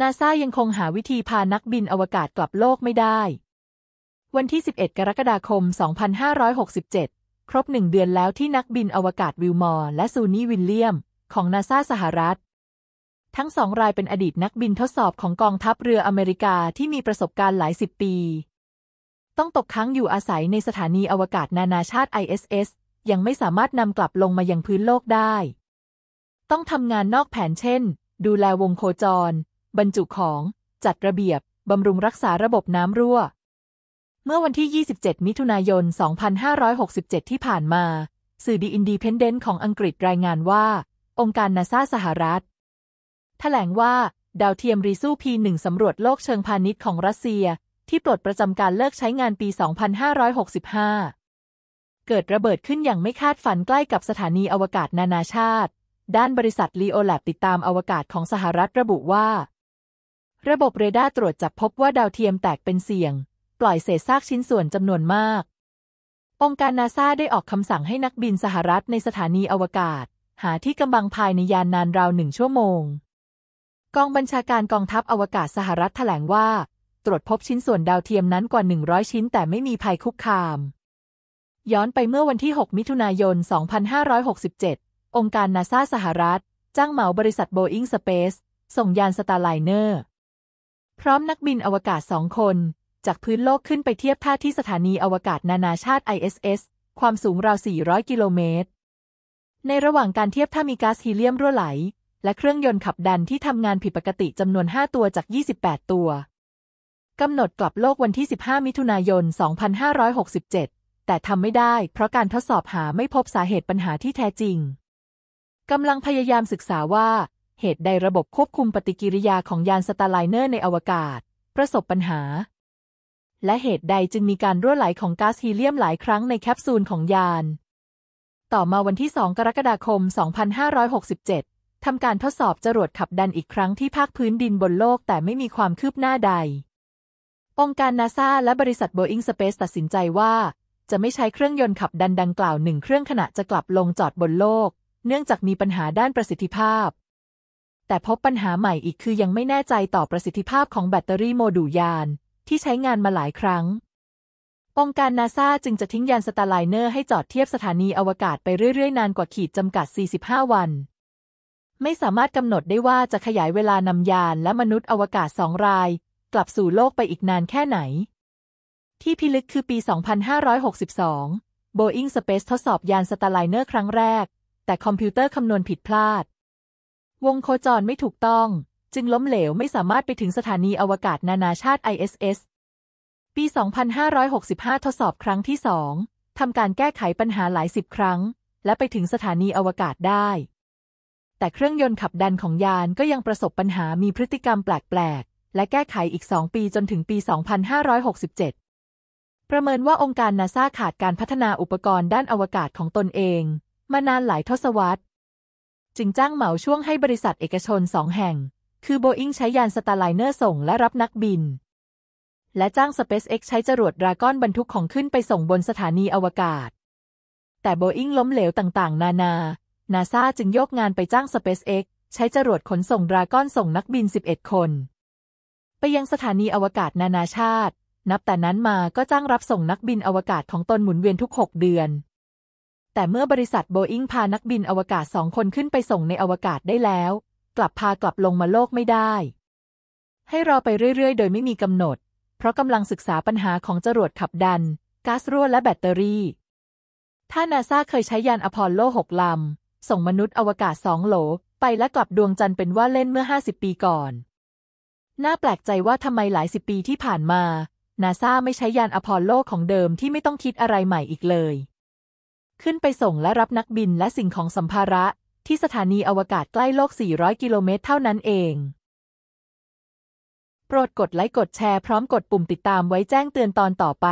นาซายังคงหาวิธีพานักบินอวกาศกลับโลกไม่ได้ วันที่ 11 กรกฎาคม 2567 ครบหนึ่งเดือนแล้วที่นักบินอวกาศวิลมอร์ และซูนี่วิลเลียม ของนาซาสหรัฐ ทั้งสองรายเป็นอดีตนักบินทดสอบของกองทัพเรืออเมริกาที่มีประสบการณ์หลายสิบปี ต้องตกค้างอยู่อาศัยในสถานีอวกาศนานาชาติ ISS ยังไม่สามารถนำกลับลงมายังพื้นโลกได้ ต้องทำงานนอกแผนเช่น ดูแลวงโคจรบรรจุของ จัดระเบียบ บำรุงรักษาระบบน้ำรั่ว เมื่อวันที่ 27 มิถุนายน 2567 ที่ผ่านมา สื่อดีอินดีเพนเดนต์ของอังกฤษรายงานว่า องค์การนาซาสหรัฐ แถลงว่า ดาวเทียมรีซูพีหนึ่งสำรวจโลกเชิงพาณิชย์ของรัสเซีย ที่ปลดประจำการเลิกใช้งานปี 2565 เกิดระเบิดขึ้นอย่างไม่คาดฝันใกล้กับสถานีอวกาศนานาชาติ ด้านบริษัทลีโอแลบติดตามอวกาศของสหรัฐระบุว่าระบบเรดาร์ตรวจจับพบว่าดาวเทียมแตกเป็นเสี่ยง ปล่อยเศษซากชิ้นส่วนจำนวนมาก องค์การนาซาได้ออกคำสั่งให้นักบินสหรัฐในสถานีอวกาศ หาที่กำบังภายในยานนานราวหนึ่งชั่วโมง กองบัญชาการกองทัพอวกาศสหรัฐแถลงว่า ตรวจพบชิ้นส่วนดาวเทียมนั้นกว่า 100 ชิ้นแต่ไม่มีภัยคุกคาม ย้อนไปเมื่อวันที่ 6 มิถุนายน 2567 องค์การนาซาสหรัฐ จ้างเหมาบริษัทโบอิงสเปซส่งยานสตาร์ไลเนอร์พร้อมนักบินอวกาศสองคน จากพื้นโลกขึ้นไปเทียบท่าที่สถานีอวกาศนานาชาติ ISS ความสูงราว 400กิโลเมตร ในระหว่างการเทียบท่ามีก๊าซฮีเลียมรั่วไหล และเครื่องยนต์ขับดันที่ทำงานผิดปกติจำนวน 5 ตัวจาก 28 ตัว กำหนดกลับโลกวันที่ 15 มิถุนายน 2567 แต่ทำไม่ได้เพราะการทดสอบหาไม่พบสาเหตุปัญหาที่แท้จริงกำลังพยายามศึกษาว่าเหตุใดระบบควบคุมปฏิกิริยาของยานสตาร์ไลเนอร์ในอวกาศ ประสบปัญหา และเหตุใดจึงมีการรั่วไหลของก๊าซฮีเลียมหลายครั้งในแคปซูลของยาน ต่อมาวันที่ 2 กรกฎาคม 2567ทำการทดสอบจรวดขับดันอีกครั้งที่ภาคพื้นดินบนโลกแต่ไม่มีความคืบหน้าใด องค์การนาซาและบริษัทโบอิงสเปซตัดสินใจว่าจะไม่ใช้เครื่องยนต์ขับดันดังกล่าวหนึ่งเครื่องขณะจะกลับลงจอดบนโลก เนื่องจากมีปัญหาด้านประสิทธิภาพแต่พบปัญหาใหม่อีกคือยังไม่แน่ใจต่อประสิทธิภาพของแบตเตอรี่โมดูลยานที่ใช้งานมาหลายครั้ง องค์การนาซาจึงจะทิ้งยานสตาร์ไลเนอร์ให้จอดเทียบสถานีอวกาศไปเรื่อยๆนานกว่าขีดจำกัด 45 วัน ไม่สามารถกำหนดได้ว่าจะขยายเวลานำยานและมนุษย์อวกาศสองราย กลับสู่โลกไปอีกนานแค่ไหน ที่พิลึกคือปี2562 Boeing Space ทดสอบยานสตาร์ไลเนอร์ครั้งแรก แต่คอมพิวเตอร์คำนวณผิดพลาดวงโคจรไม่ถูกต้อง จึงล้มเหลวไม่สามารถไปถึงสถานีอวกาศนานาชาติ ISS ปี 2565 ทดสอบครั้งที่สองทำการแก้ไขปัญหาหลายสิบครั้ง และไปถึงสถานีอวกาศได้ แต่เครื่องยนต์ขับดันของยานก็ยังประสบปัญหามีพฤติกรรมแปลกๆ และแก้ไขอีก 2 ปีจนถึงปี 2567 ประเมินว่าองค์การนาซาขาดการพัฒนาอุปกรณ์ด้านอวกาศของตนเอง มานานหลายทศวรรษจึงจ้างเหมาช่วงให้บริษัทเอกชนสองแห่ง คือโบอิงใช้ยานสตาร์ไลเนอร์ส่งและรับนักบิน และจ้าง SpaceX ใช้จรวดราก้อนบรรทุกของขึ้นไปส่งบนสถานีอวกาศ แต่โบอิงล้มเหลวต่างๆ นานา นาซาจึงโยกงานไปจ้าง SpaceX ใช้จรวดขนส่งราก้อนส่งนักบิน 11 คน ไปยังสถานีอวกาศนานาชาติ นับแต่นั้นมาก็จ้างรับส่งนักบินอวกาศของตนหมุนเวียนทุก6เดือนแต่เมื่อบริษัทโบอิงพานักบินอวกาศสองคนขึ้นไปส่งในอวกาศได้แล้ว กลับพากลับลงมาโลกไม่ได้ ให้รอไปเรื่อยๆ โดยไม่มีกำหนด เพราะกำลังศึกษาปัญหาของจรวดขับดัน ก๊าซรั่วและแบตเตอรี่ ถ้านาซาเคยใช้ยานอพอลโล6ลำ ส่งมนุษย์อวกาศสองโหลไปและกลับดวงจันทร์เป็นว่าเล่นเมื่อ 50 ปีก่อน น่าแปลกใจว่าทำไมหลายสิบปีที่ผ่านมานาซาไม่ใช้ยานอพอลโลของเดิมที่ไม่ต้องคิดอะไรใหม่อีกเลยขึ้นไปส่งและรับนักบินและสิ่งของสัมภาระ ที่สถานีอวกาศใกล้โลก 400 กิโลเมตรเท่านั้นเอง โปรดกดไลค์กดแชร์พร้อมกดปุ่มติดตามไว้แจ้งเตือนตอนต่อไป